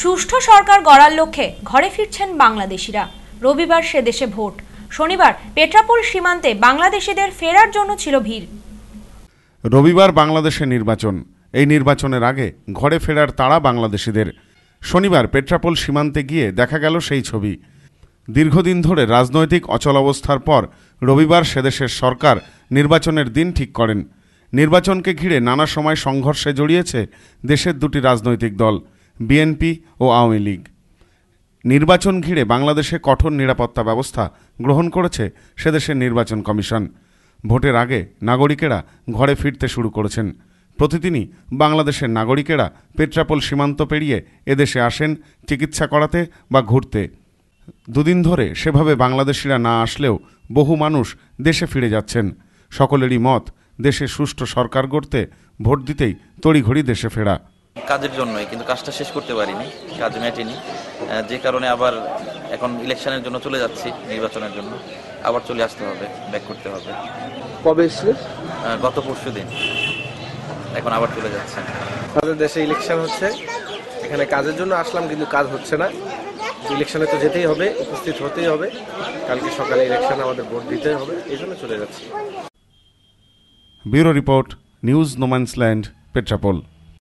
সুষ্ঠু সরকার গড়ার লক্ষ্যে ঘরে ফিরছেন বাংলাদেশিরা রবিবার সে দেশে ভোট শনিবার পেট্রাপোল সীমান্তে বাংলাদেশিদের ফেরার জন্য ছিল ভিড় রবিবার বাংলাদেশে নির্বাচন এই নির্বাচনের আগে ঘরে ফেরার তাড়া বাংলাদেশিদের শনিবার পেট্রাপোল সীমান্তে গিয়ে দেখা গেল সেই ছবি দীর্ঘদিন ধরে রাজনৈতিক অচলাবস্থার পর রবিবার সেদেশের সরকার নির্বাচনের দিন ঠিক করেন নির্বাচনকে ঘিরে নানা সময় সংঘর্ষে জড়িয়েছে দেশের দুটি রাজনৈতিক দল বিএনপি ও আওয়ামী লীগ নির্বাচন ঘিরে বাংলাদেশে কঠোর নিরাপত্তা ব্যবস্থা গ্রহণ করেছে সেদেশের নির্বাচন কমিশন ভোটের আগে নাগরিকেরা ঘরে ফিরতে শুরু করেছেন প্রতিদিনই বাংলাদেশের নাগরিকেরা পেট্রাপোল সীমান্ত পেরিয়ে এদেশে আসেন চিকিৎসা করাতে বা ঘুরতে দুদিন ধরে সেভাবে বাংলাদেশিরা না আসলেও বহু মানুষ দেশে ফিরে যাচ্ছেন সকলেরই মত দেশে সুষ্ঠু সরকার গড়তে ভোট দিতেই তড়িঘড়ি দেশে ফেরা কাজের জন্যই কিন্তু কাজটা শেষ করতে পারিনি কাজ মেটেনি যে কারণে আবার এখন ইলেকশনের জন্য চলে যাচ্ছি নির্বাচনের জন্য আবার চলে আসতে হবে ব্যাক করতে হবে কবে এসেছিলেন গত পরশু দিন এখন আবার চলে যাচ্ছে আমাদের দেশে ইলেকশন হচ্ছে এখানে কাজের জন্য আসলাম কিন্তু কাজ হচ্ছে না ইলেকশনে তো যেতেই হবে উপস্থিত হতেই হবে কালকে সকালে ইলেকশন আমাদের ভোট দিতেই হবে এই জন্য চলে যাচ্ছে bureau report news no man's land Petrapole